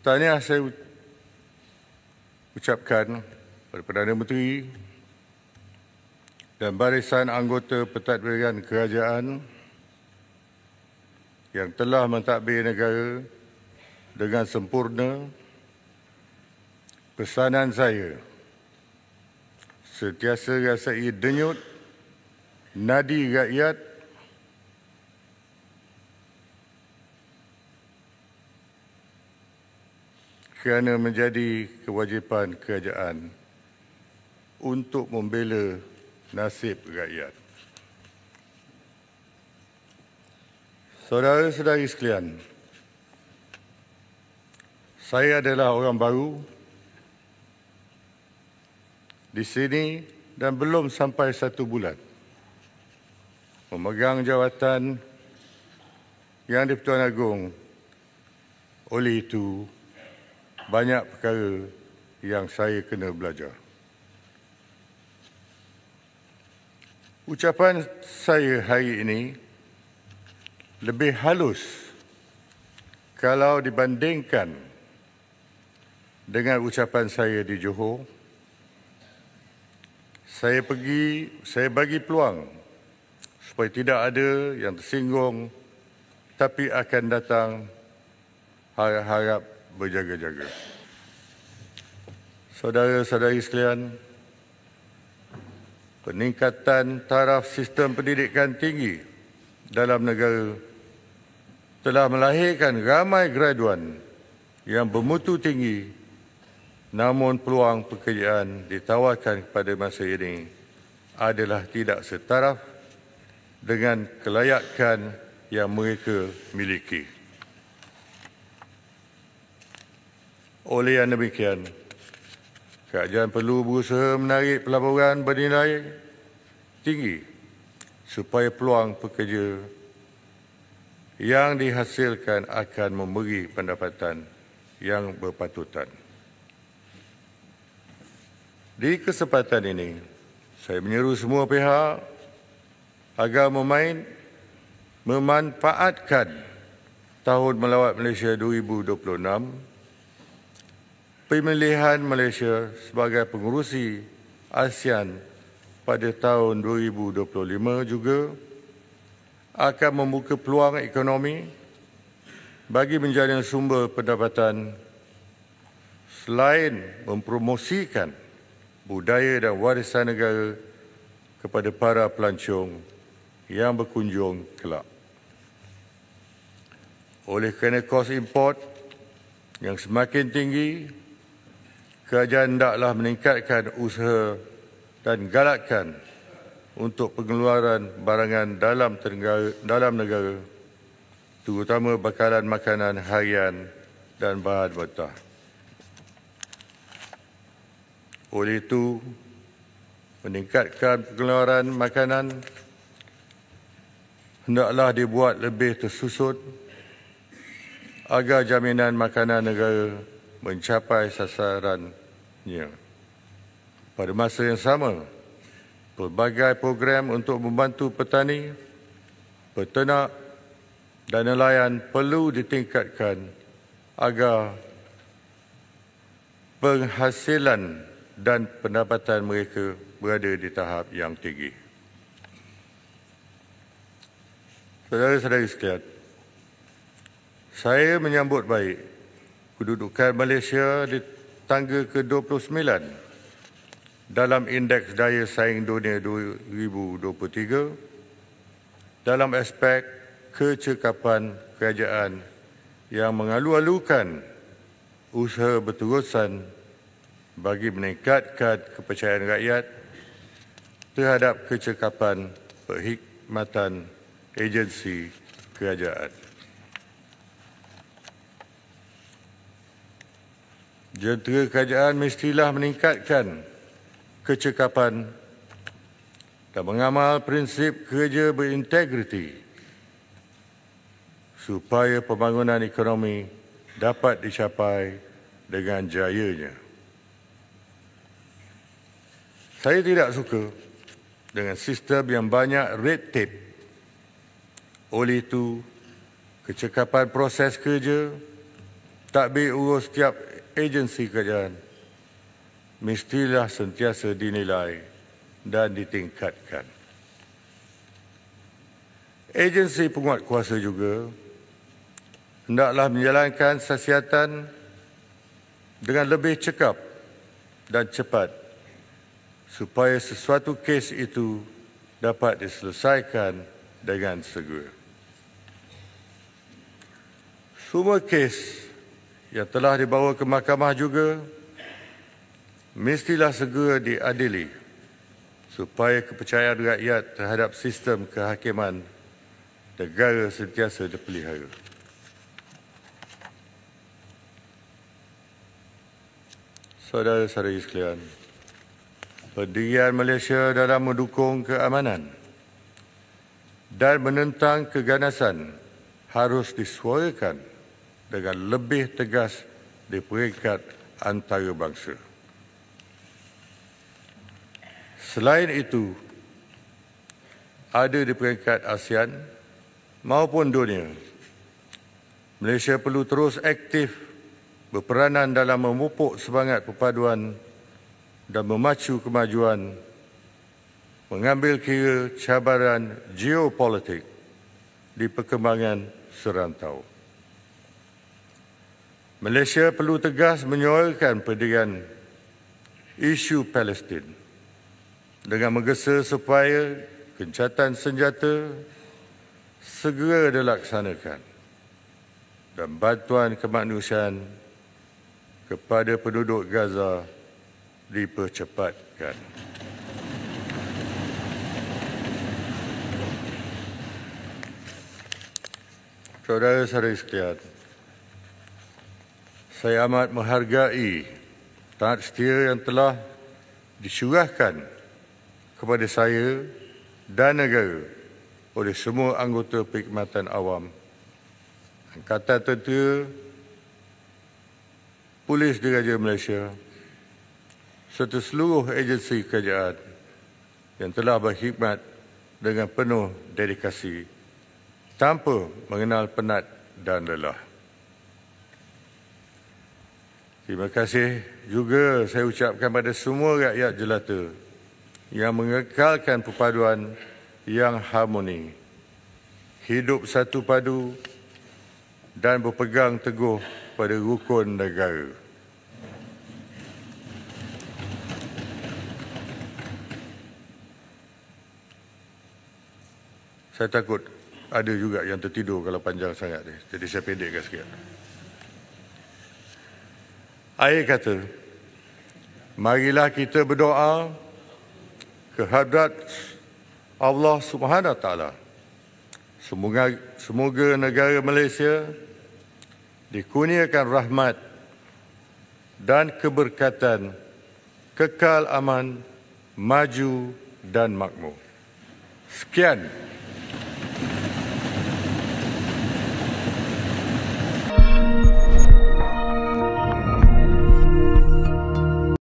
Tahniah saya ucapkan kepada Perdana Menteri dan barisan anggota pentadbiran kerajaan yang telah mentadbir negara dengan sempurna pesanan saya sentiasa rasai denyut nadi rakyat kerana menjadi kewajipan kerajaan untuk membela nasib rakyat. Saudara-saudari sekalian, saya adalah orang baru di sini dan belum sampai satu bulan memegang jawatan yang di-Pertuan Agong. Oleh itu, banyak perkara yang saya kena belajar. Ucapan saya hari ini lebih halus kalau dibandingkan dengan ucapan saya di Johor. Saya pergi, saya bagi peluang supaya tidak ada yang tersinggung tapi akan datang harap-harap berjaga-jaga. Saudara-saudari sekalian, peningkatan taraf sistem pendidikan tinggi dalam negara telah melahirkan ramai graduan yang bermutu tinggi namun peluang pekerjaan ditawarkan kepada masa ini adalah tidak setaraf dengan kelayakan yang mereka miliki. Oleh yang demikian, kerajaan perlu berusaha menarik pelaburan bernilai tinggi supaya peluang pekerja yang dihasilkan akan memberi pendapatan yang berpatutan. Di kesempatan ini, saya menyeru semua pihak agar memain, memanfaatkan Tahun Melawat Malaysia 2026 pemilihan Malaysia sebagai pengurusi ASEAN pada tahun 2025 juga akan membuka peluang ekonomi bagi menjadi sumber pendapatan selain mempromosikan budaya dan warisan negara kepada para pelancong yang berkunjung kelak. Oleh kerana kos import yang semakin tinggi kerajaan hendaklah meningkatkan usaha dan galakkan untuk pengeluaran barangan dalam negara, dalam negara terutama bakalan makanan harian dan bahan mentah. Oleh itu, meningkatkan pengeluaran makanan hendaklah dibuat lebih tersusun agar jaminan makanan negara mencapai sasaran 2%. Ya. Pada masa yang sama, pelbagai program untuk membantu petani, peternak dan nelayan perlu ditingkatkan agar penghasilan dan pendapatan mereka berada di tahap yang tinggi. saudara saudara sekalian, saya menyambut baik kedudukan Malaysia di tangga ke-29 dalam Indeks Daya Saing Dunia 2023 dalam aspek kecekapan kerajaan yang mengalu-alukan usaha berterusan bagi meningkatkan kepercayaan rakyat terhadap kecekapan perkhidmatan agensi kerajaan. jentera kerajaan mestilah meningkatkan kecekapan dan mengamal prinsip kerja berintegriti supaya pembangunan ekonomi dapat dicapai dengan jayanya. Saya tidak suka dengan sistem yang banyak red tape. Oleh itu, kecekapan proses kerja, tadbir urus setiap agensi kerajaan mestilah sentiasa dinilai dan ditingkatkan. Agensi penguat kuasa juga hendaklah menjalankan sasiatan dengan lebih cekap dan cepat supaya sesuatu kes itu dapat diselesaikan dengan segera. Semua kes yang telah dibawa ke mahkamah juga mestilah segera diadili supaya kepercayaan rakyat terhadap sistem kehakiman negara sentiasa dipelihara. Saudara-saudara sekalian, pendirian Malaysia dalam mendukung keamanan dan menentang keganasan harus disuarakan dengan lebih tegas di peringkat antarabangsa. Selain itu, ada di peringkat ASEAN maupun dunia. Malaysia perlu terus aktif berperanan dalam memupuk semangat perpaduan dan memacu kemajuan mengambil kira cabaran geopolitik di perkembangan serantau. Malaysia perlu tegas menyoalkan pendirian isu Palestin dengan menggesa supaya kencatan senjata segera dilaksanakan dan bantuan kemanusiaan kepada penduduk Gaza dipercepatkan. Saudara-saudara sekalian, -saudara, saya amat menghargai taat setia yang telah disyurahkan kepada saya dan negara oleh semua anggota perkhidmatan awam. Angkatan Tentera, Polis Diraja Malaysia serta seluruh agensi kerajaan yang telah berkhidmat dengan penuh dedikasi tanpa mengenal penat dan lelah. Terima kasih juga saya ucapkan kepada semua rakyat jelata yang mengekalkan perpaduan yang harmoni. Hidup satu padu dan berpegang teguh pada rukun negara. Saya takut ada juga yang tertidur kalau panjang sangat ni. Jadi saya pendekkan sikit. Ayat kata, marilah kita berdoa kehadrat Allah Subhanahu Taala. Semoga semoga negara Malaysia dikurniakan rahmat dan keberkatan kekal aman, maju dan makmur. Sekian.